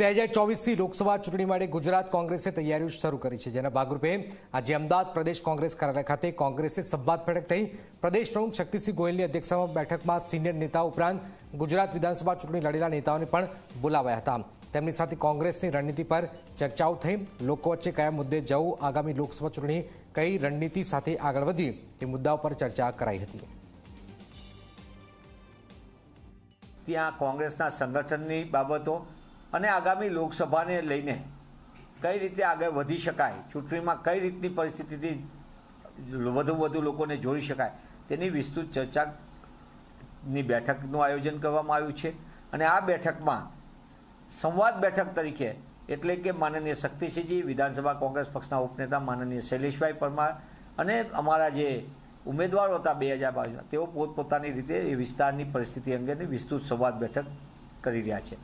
બે હજાર ચોવીસથી લોકસભા ચૂંટણી માટે ગુજરાત કોંગ્રેસે તૈયારીઓ શરૂ કરી છે જેના ભાગરૂપે આજે અમદાવાદ પ્રદેશ કોંગ્રેસ કાર્યાલય ખાતે કોંગ્રેસે સંવાદ બેઠક થઈ પ્રદેશ પ્રમુખ શક્તિસિંહ ગોયલની અધ્યક્ષતામાં બેઠકમાં સિનિયર નેતાઓ ઉપરાંત ગુજરાત વિધાનસભા ચૂંટણી લડેલા નેતાઓને પણ બોલાવાયા હતા તેમની સાથે કોંગ્રેસની રણનીતિ પર ચર્ચાઓ થઈ લોકો વચ્ચે કયા મુદ્દે જવું આગામી લોકસભા ચૂંટણી કઈ રણનીતિ સાથે આગળ વધી તે મુદ્દાઓ પર ચર્ચા કરાઈ હતી ત્યાં કોંગ્રેસના સંગઠનની બાબતો અને આગામી લોકસભાને લઈને કઈ રીતે આગળ વધી શકાય ચૂંટણીમાં કઈ રીતની પરિસ્થિતિથી વધુ વધુ લોકોને જોડી શકાય તેની વિસ્તૃત ચર્ચાની બેઠકનું આયોજન કરવામાં આવ્યું છે અને આ બેઠકમાં સંવાદ બેઠક તરીકે એટલે કે માનનીય શક્તિસિંહજી વિધાનસભા કોંગ્રેસ પક્ષના ઉપનેતા માનનીય શૈલેષભાઈ પરમાર અને અમારા જે ઉમેદવારો હતા બે હજાર બાવીસમાં તેઓ પોતપોતાની રીતે એ વિસ્તારની પરિસ્થિતિ અંગેની વિસ્તૃત સંવાદ બેઠક કરી રહ્યા છે